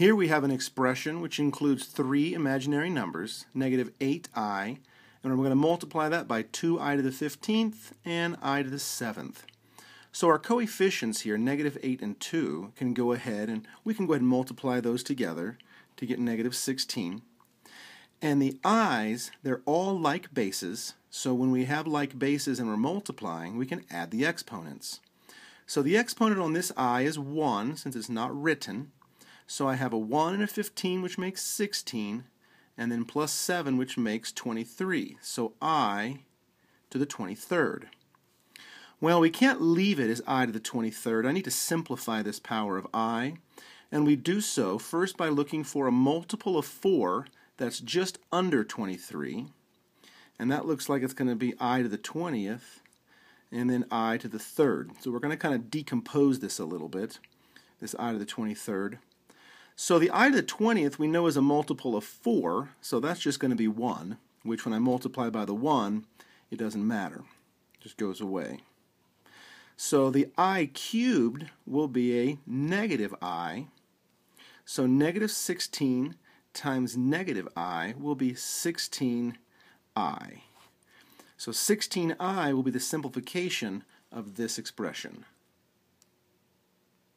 Here we have an expression which includes three imaginary numbers, negative 8i, and we're going to multiply that by 2i to the 15th and i to the 7th. So our coefficients here, negative 8 and 2, can go ahead and we can go ahead and multiply those together to get negative 16. And the i's, they're all like bases, so when we have like bases and we're multiplying, we can add the exponents. So the exponent on this i is 1, since it's not written, so I have a 1 and a 15, which makes 16, and then plus 7, which makes 23. So i to the 23rd. Well, we can't leave it as i to the 23rd. I need to simplify this power of i, and we do so first by looking for a multiple of 4 that's just under 23, and that looks like it's going to be i to the 20th, and then i to the 3rd. So we're going to kind of decompose this a little bit, this i to the 23rd. So the i to the 20th we know is a multiple of 4, so that's just going to be 1, which when I multiply by the 1, it doesn't matter. It just goes away. So the i cubed will be a negative i. So negative 16 times negative i will be 16i. So 16i will be the simplification of this expression.